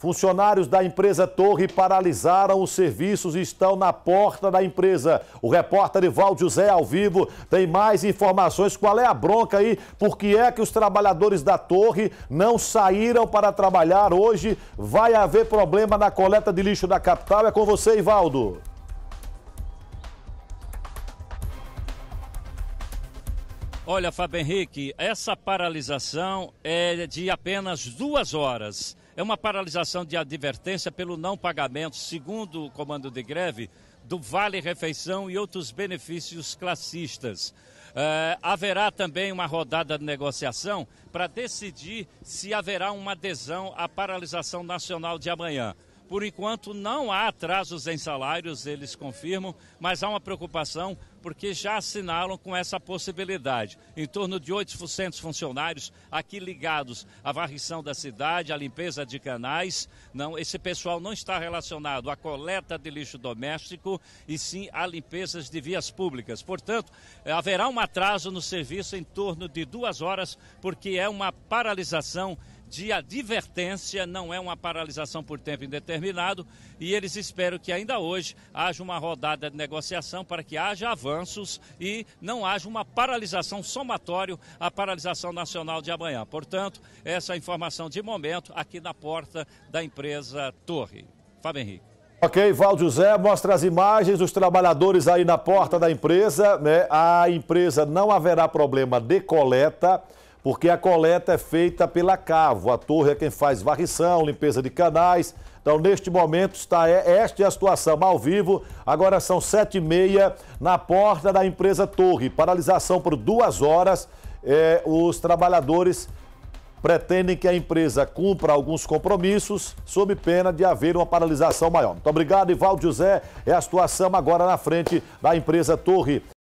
Funcionários da empresa Torre paralisaram os serviços e estão na porta da empresa. O repórter Ivaldo José, ao vivo, tem mais informações. Qual é a bronca aí? Por que é que os trabalhadores da Torre não saíram para trabalhar hoje? Vai haver problema na coleta de lixo da capital? É com você, Ivaldo. Olha, Fábio Henrique, essa paralisação é de apenas duas horas. É uma paralisação de advertência pelo não pagamento, segundo o comando de greve, do Vale Refeição e outros benefícios classistas. É, haverá também uma rodada de negociação para decidir se haverá uma adesão à paralisação nacional de amanhã. Por enquanto, não há atrasos em salários, eles confirmam, mas há uma preocupação porque já assinalam com essa possibilidade. Em torno de 800 funcionários aqui ligados à varrição da cidade, à limpeza de canais. Não, esse pessoal não está relacionado à coleta de lixo doméstico e sim a limpezas de vias públicas. Portanto, eh, haverá um atraso no serviço em torno de duas horas, porque é uma paralisação de advertência, não é uma paralisação por tempo indeterminado e eles esperam que ainda hoje haja uma rodada de negociação para que haja avanços e não haja uma paralisação somatório à paralisação nacional de amanhã. Portanto, essa é informação de momento aqui na porta da empresa Torre. Fábio Henrique. Ok, Val José mostra as imagens dos trabalhadores aí na porta da empresa. Né? A empresa não haverá problema de coleta porque a coleta é feita pela Cavo. A torre é quem faz varrição, limpeza de canais. Então, neste momento, está é, esta é a situação ao vivo. Agora são sete e meia na porta da empresa Torre. Paralisação por duas horas. É, os trabalhadores pretendem que a empresa cumpra alguns compromissos, sob pena de haver uma paralisação maior. Muito obrigado, Ivaldo José. É a situação agora na frente da empresa Torre.